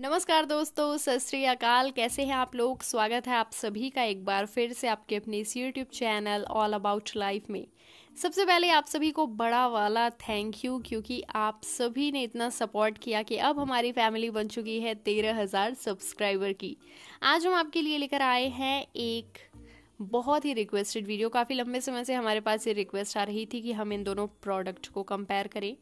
नमस्कार दोस्तों सत श्री अकाल कैसे हैं आप लोग स्वागत है आप सभी का एक बार फिर से आपके अपने इस YouTube channel all about life में सबसे पहले आप सभी को बड़ा वाला थैंक यू क्योंकि आप सभी ने इतना सपोर्ट किया कि अब हमारी फैमिली बन चुकी है तेरह हज़ार सब्सक्राइबर की आज हम आपके लिए लेकर आए हैं एक बहुत ही रिक्वेस्टेड वीडियो काफ़ी लंबे समय से हमारे पास ये रिक्वेस्ट आ रही थी कि हम इन दोनों प्रोडक्ट को कंपेयर करें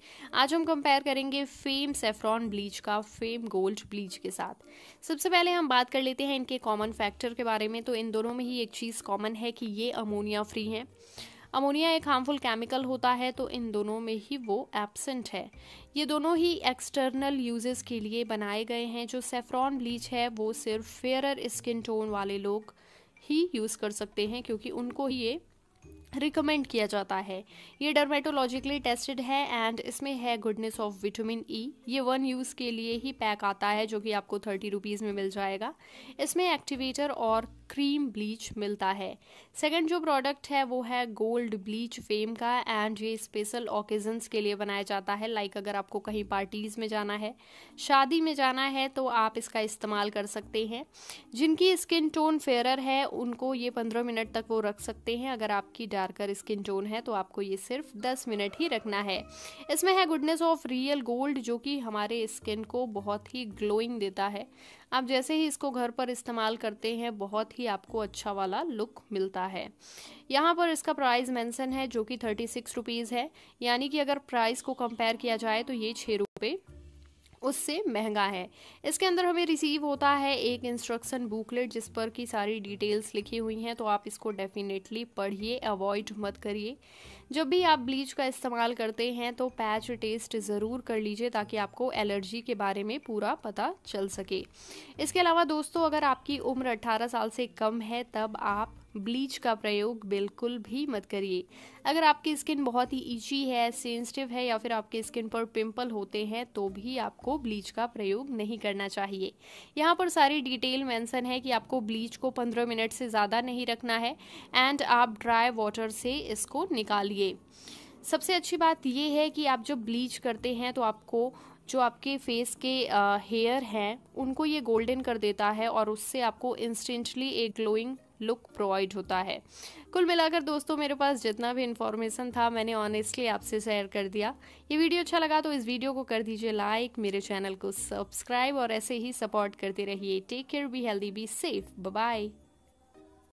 आज हम कंपेयर करेंगे फेम सेफ्रॉन ब्लीच का फेम गोल्ड ब्लीच के साथ सबसे पहले हम बात कर लेते हैं इनके कॉमन फैक्टर के बारे में तो इन दोनों में ही एक चीज़ कॉमन है कि ये अमोनिया फ्री हैं अमोनिया एक हार्मफुल केमिकल होता है तो इन दोनों में ही वो एबसेंट है ये दोनों ही एक्सटर्नल यूजेस के लिए बनाए गए हैं जो सेफ्रॉन ब्लीच है वो सिर्फ फेयर स्किन टोन वाले लोग ही यूज़ कर सकते हैं क्योंकि उनको ये रिकमेंड किया जाता है ये डर्मेटोलॉजिकली टेस्टेड है एंड इसमें है गुडनेस ऑफ विटामिन ई ये वन यूज़ के लिए ही पैक आता है जो कि आपको थर्टी रुपीज़ में मिल जाएगा इसमें एक्टिवेटर और क्रीम ब्लीच मिलता है सेकंड जो प्रोडक्ट है वो है गोल्ड ब्लीच फेम का एंड ये स्पेशल ओकेजन्स के लिए बनाया जाता है लाइक अगर आपको कहीं पार्टीज़ में जाना है शादी में जाना है तो आप इसका इस्तेमाल कर सकते हैं जिनकी स्किन टोन फेयरर है उनको ये पंद्रह मिनट तक वो रख सकते हैं अगर आपकी डार्कर स्किन टोन है तो आपको ये सिर्फ दस मिनट ही रखना है इसमें है गुडनेस ऑफ रियल गोल्ड जो कि हमारे स्किन को बहुत ही ग्लोइंग देता है आप जैसे ही इसको घर पर इस्तेमाल करते हैं बहुत ही आपको अच्छा वाला लुक मिलता है यहाँ पर इसका प्राइस मेंशन है जो कि थर्टी सिक्स रुपीज़ है यानी कि अगर प्राइस को कंपेयर किया जाए तो ये छः रुपये उससे महंगा है इसके अंदर हमें रिसीव होता है एक इंस्ट्रक्शन बुकलेट जिस पर की सारी डिटेल्स लिखी हुई हैं तो आप इसको डेफिनेटली पढ़िए अवॉइड मत करिए जब भी आप ब्लीच का इस्तेमाल करते हैं तो पैच टेस्ट ज़रूर कर लीजिए ताकि आपको एलर्जी के बारे में पूरा पता चल सके इसके अलावा दोस्तों अगर आपकी उम्र 18 साल से कम है तब आप ब्लीच का प्रयोग बिल्कुल भी मत करिए अगर आपकी स्किन बहुत ही ईची है सेंसिटिव है या फिर आपके स्किन पर पिंपल होते हैं तो भी आपको ब्लीच का प्रयोग नहीं करना चाहिए यहाँ पर सारी डिटेल मेंशन है कि आपको ब्लीच को 15 मिनट से ज़्यादा नहीं रखना है एंड आप ड्राई वाटर से इसको निकालिए सबसे अच्छी बात ये है कि आप जब ब्लीच करते हैं तो आपको जो आपके फेस के हेयर हैं उनको ये गोल्डन कर देता है और उससे आपको इंस्टेंटली एक ग्लोइंग लुक प्रोवाइड होता है कुल मिलाकर दोस्तों मेरे पास जितना भी इन्फॉर्मेशन था मैंने ऑनेस्टली आपसे शेयर कर दिया ये वीडियो अच्छा लगा तो इस वीडियो को कर दीजिए लाइक मेरे चैनल को सब्सक्राइब और ऐसे ही सपोर्ट करते रहिए take care be healthy be safe bye